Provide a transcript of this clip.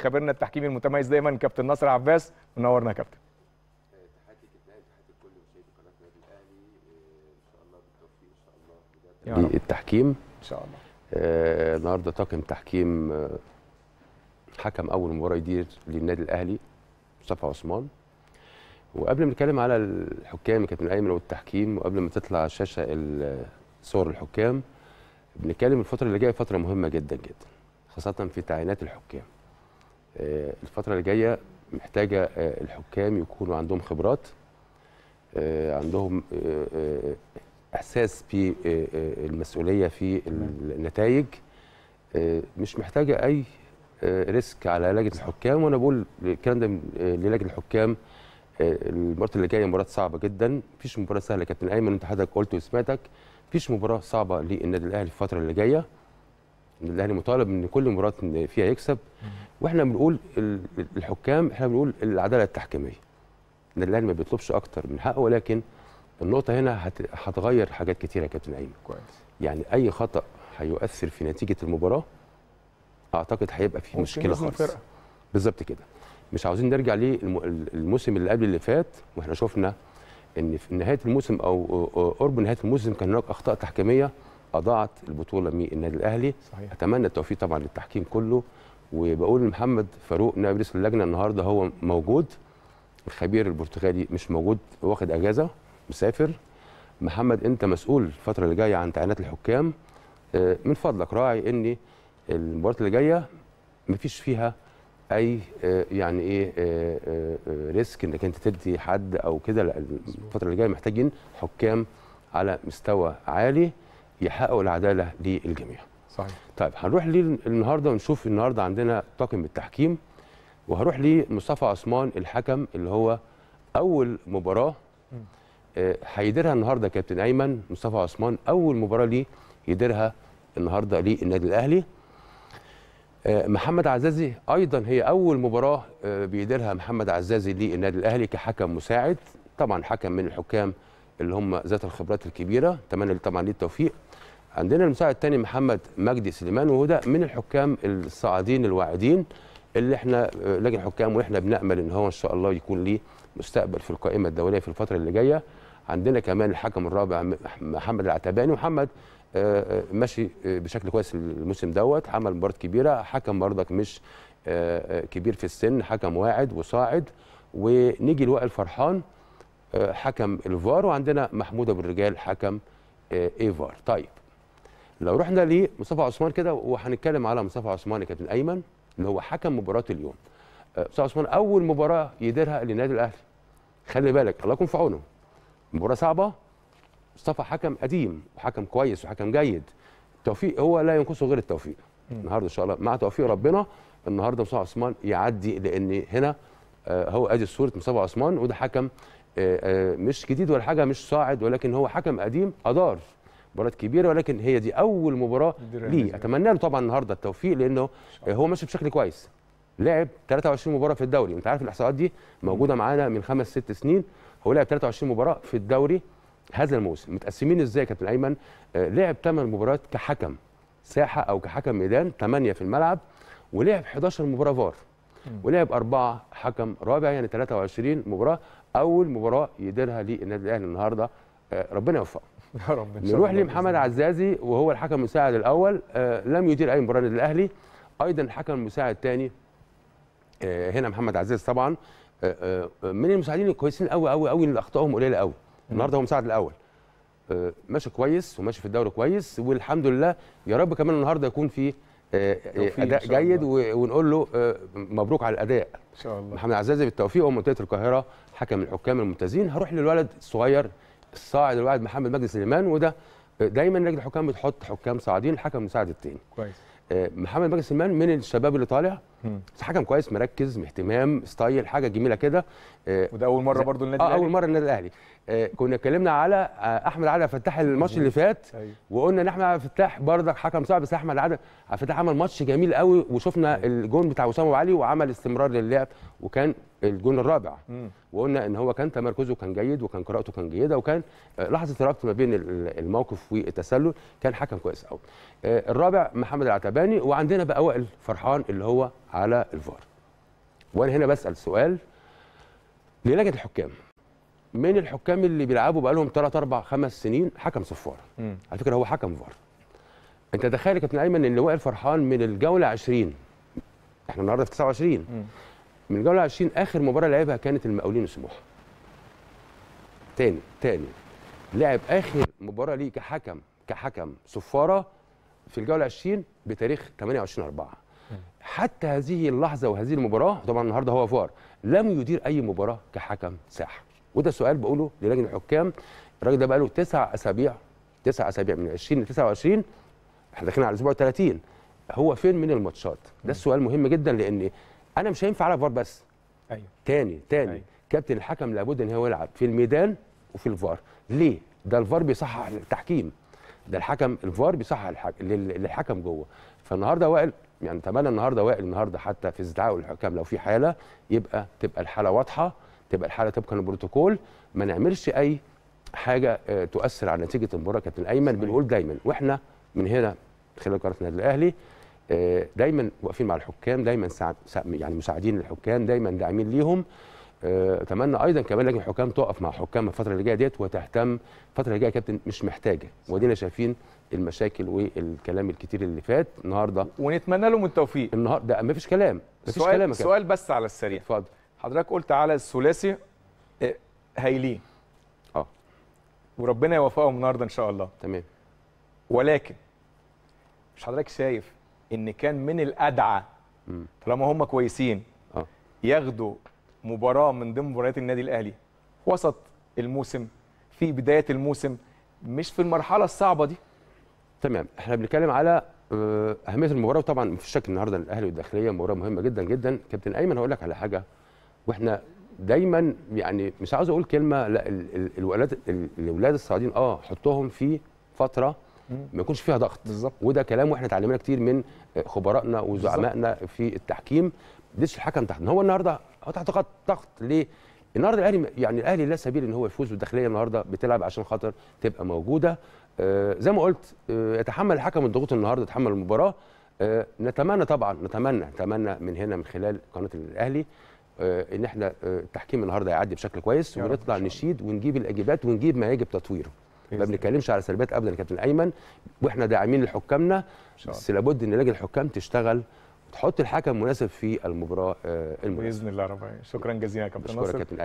خبيرنا التحكيمي المتميز دايما كابتن نصر عباس منورنا يا كابتن التحكيم ان شاء الله آه، النهارده طاقم تحكيم آه، حكم اول مباراه يدير للنادي الاهلي مصطفى عثمان وقبل ما نتكلم على الحكام كابتن ايمن والتحكيم وقبل ما تطلع على الشاشه آه، صور الحكام بنتكلم الفتره اللي جايه فتره مهمه جدا جدا خاصه في تعيينات الحكام آه، الفتره اللي جايه محتاجه آه، الحكام يكونوا عندهم خبرات آه، عندهم احساس بالمسؤوليه في النتائج مش محتاجه اي ريسك على لجنه الحكام وانا بقول الكلام ده للجنه الحكام المباراه اللي جايه مباراه صعبه جدا مفيش مباراه سهله كابتن ايمن انت حضرتك قلت وسمعتك مفيش مباراه صعبه للنادي الاهلي الفتره اللي جايه النادي الاهلي مطالب ان كل مباراه فيها يكسب واحنا بنقول الحكام احنا بنقول العداله التحكيميه ان اللجنه ما بيطلبش اكتر من حقه ولكن النقطه هنا هتغير حاجات كتيره يا كابتن ايمن كويس يعني اي خطا هيؤثر في نتيجه المباراه اعتقد هيبقى في مشكله خالص بالظبط كده مش عاوزين نرجع للموسم اللي قبل اللي فات واحنا شفنا ان في نهايه الموسم او قرب نهايه الموسم كان هناك اخطاء تحكيميه اضاعت البطوله من النادي الاهلي صحيح. اتمنى التوفيق طبعا للتحكيم كله وبقول لمحمد فاروق نائب رئيس اللجنه النهارده هو موجود الخبير البرتغالي مش موجود واخد اجازه مسافر محمد انت مسؤول الفتره اللي جايه عن تعيينات الحكام آه، من فضلك راعي ان المباراه اللي جايه مفيش فيها اي آه، يعني ايه آه، ريسك انك انت تدي حد او كده الفتره اللي جايه محتاجين حكام على مستوى عالي يحققوا العداله للجميع صحيح طيب هنروح ليه النهارده ونشوف النهارده عندنا طاقم التحكيم وهروح لمصطفى عثمان الحكم اللي هو اول مباراه آه، هيديرها النهارده كابتن ايمن مصطفى عثمان اول مباراه ليه يديرها النهارده للنادي الاهلي آه، محمد عزازي ايضا هي اول مباراه آه، بيديرها محمد عزازي للنادي الاهلي كحكم مساعد طبعا حكم من الحكام اللي هم ذات الخبرات الكبيره اتمنى طبعا ليه التوفيق عندنا المساعد الثاني محمد مجدي سليمان وهو ده من الحكام الصاعدين الواعدين اللي احنا آه، لجنه حكام واحنا بنامل ان هو ان شاء الله يكون ليه مستقبل في القائمه الدوليه في الفتره اللي جايه عندنا كمان الحكم الرابع محمد العتباني محمد آه، آه، ماشي بشكل كويس الموسم دوت عمل مباراه كبيره حكم برضك مش كبير في السن حكم واعد وصاعد ونيجي لوائل فرحان حكم الفار وعندنا محمود ابو الرجال حكم ايفار طيب لو رحنا لمصطفى عثمان كده وهنتكلم على مصطفى عثمان يا كابتن ايمن اللي هو حكم مباراه اليوم آه، مصطفى عثمان اول مباراه يديرها للنادي الاهلي خلي بالك الله يكون في عونه مباراه صعبه مصطفى حكم قديم وحكم كويس وحكم جيد التوفيق هو لا ينقصه غير التوفيق النهارده ان شاء الله مع توفيق ربنا النهارده مصطفى عثمان يعدي لان هنا آه، هو ادي صوره مصطفى عثمان وده حكم آه، مش جديد ولا حاجه مش صاعد ولكن هو حكم قديم ادار مباريات كبيره ولكن هي دي اول مباراه ليه اتمنى له طبعا النهارده التوفيق لانه هو ماشي بشكل كويس لعب 23 مباراه في الدوري انت عارف الاحصاءات دي موجوده معانا من خمس ست سنين هو لعب 23 مباراه في الدوري هذا الموسم متقسمين ازاي يا كابتن ايمن آه، لعب 8 مباريات كحكم ساحه او كحكم ميدان 8 في الملعب ولعب 11 مباراه فار ولعب أربعة حكم رابع يعني 23 مباراة أول مباراة يديرها للنادي الأهلي النهاردة آه، ربنا يوفقه يا رب إن شاء نروح لمحمد عزازي وهو الحكم المساعد الاول آه لم يدير اي مباراه للاهلي ايضا الحكم المساعد الثاني آه هنا محمد عزاز طبعا آه آه من المساعدين الكويسين قوي قوي قوي اللي اخطائهم قليله قوي النهارده هو المساعد الاول آه ماشي كويس وماشي في الدوري كويس والحمد لله يا رب كمان النهارده يكون في آه، آه، اداء جيد ونقول له آه، مبروك على الاداء ان شاء الله محمد عزازي بالتوفيق ومنطقه القاهره حكم الحكام الممتازين هروح للولد الصغير الصاعد الواحد محمد مجدي سليمان وده دايما لجنه الحكام بتحط حكام صاعدين الحكم مساعد التاني كويس آه، محمد مجدي سليمان من الشباب اللي طالع بس حكم كويس مركز اهتمام ستايل حاجه جميله كده آه، وده اول مره برضو النادي آه، الاهلي اه اول مره النادي الاهلي كنا اتكلمنا على احمد علي فتاح الماتش اللي فات أيوه. وقلنا ان احمد عادل فتاح برضك حكم صعب بس احمد علي فتاح عمل ماتش جميل قوي وشفنا أيوه. الجون بتاع وسام ابو علي وعمل استمرار للعب وكان الجون الرابع م. وقلنا ان هو كان تمركزه كان جيد وكان قراءته كان جيده وكان آه، لحظه الربط ما بين الموقف والتسلل كان حكم كويس قوي آه، الرابع محمد العتباني وعندنا بقى وائل فرحان اللي هو على الفار وانا هنا بسال سؤال للجنه الحكام من الحكام اللي بيلعبوا بقى لهم 3 4 5 سنين حكم صفار على فكره هو حكم فار انت تخيل يا كابتن ايمن ان وائل فرحان من الجوله 20 احنا النهارده في 29 م. من الجوله 20 اخر مباراه لعبها كانت المقاولين وسموحه. تاني تاني لعب اخر مباراه ليه كحكم كحكم صفاره في الجوله 20 بتاريخ 28 4 حتى هذه اللحظه وهذه المباراه طبعا النهارده هو فار لم يدير اي مباراه كحكم ساحه وده سؤال بقوله للجنه الحكام الراجل ده بقى له تسع اسابيع تسع اسابيع من 20 ل 29 احنا داخلين على الاسبوع 30 هو فين من الماتشات ده السؤال مهم جدا لان انا مش هينفع العب فار بس ايوه تاني تاني أيوة. كابتن الحكم لابد ان هو يلعب في الميدان وفي الفار ليه ده الفار بيصحح التحكيم ده الحكم الفار بيصحح للحكم جوه فالنهارده وائل يعني اتمنى النهارده وائل النهارده حتى في استدعاء الحكام لو في حاله يبقى تبقى الحاله واضحه تبقى الحاله طبقا للبروتوكول ما نعملش اي حاجه آه، تؤثر على نتيجه المباراه كابتن ايمن بنقول دايما واحنا من هنا خلال قناه النادي الاهلي آه، دايما واقفين مع الحكام دايما ساعد يعني مساعدين للحكام دايما داعمين ليهم آه، اتمنى ايضا كمان لجنه الحكام تقف مع حكام الفتره اللي جايه ديت وتهتم الفتره اللي جايه يا كابتن مش محتاجه ودينا شايفين المشاكل والكلام الكتير اللي فات النهارده ونتمنى لهم التوفيق النهارده مفيش كلام مفيش سؤال كلام سؤال بس على السريع اتفضل حضرتك قلت على الثلاثي آه، هايلين اه وربنا يوفقهم النهارده ان شاء الله تمام ولكن مش حضرتك شايف ان كان من الادعى طالما هم كويسين آه. ياخدوا مباراه من ضمن مباريات النادي الاهلي وسط الموسم في بدايه الموسم مش في المرحله الصعبه دي تمام احنا بنتكلم على آه، اهميه المباراه وطبعا مفيش شك النهارده الاهلي والداخليه مباراه مهمه جدا جدا كابتن ايمن هقول لك على حاجه واحنا دايما يعني مش عاوز اقول كلمه لا الولاد الولاد الصاعدين اه حطهم في فتره ما يكونش فيها ضغط بالظبط وده كلام واحنا اتعلمنا كتير من خبرائنا وزعمائنا في التحكيم ديش الحكم تحت هو النهارده هو تحت ضغط ليه النهارده الاهلي يعني الاهلي لا سبيل ان هو يفوز والداخليه النهارده بتلعب عشان خاطر تبقى موجوده آه زي ما قلت آه يتحمل الحكم الضغوط النهارده يتحمل المباراه آه نتمنى طبعا نتمنى نتمنى من هنا من خلال قناه الاهلي آه، ان احنا آه، التحكيم النهارده يعدي بشكل كويس ونطلع نشيد ونجيب الاجابات ونجيب ما يجب تطويره ما بنتكلمش على سلبيات ابدا يا كابتن ايمن واحنا داعمين لحكامنا بس لابد ان لجنه الحكام تشتغل وتحط الحكم المناسب في المباراه آه، المناسبه باذن الله رب شكرا جزيلا يا كابتن ناصر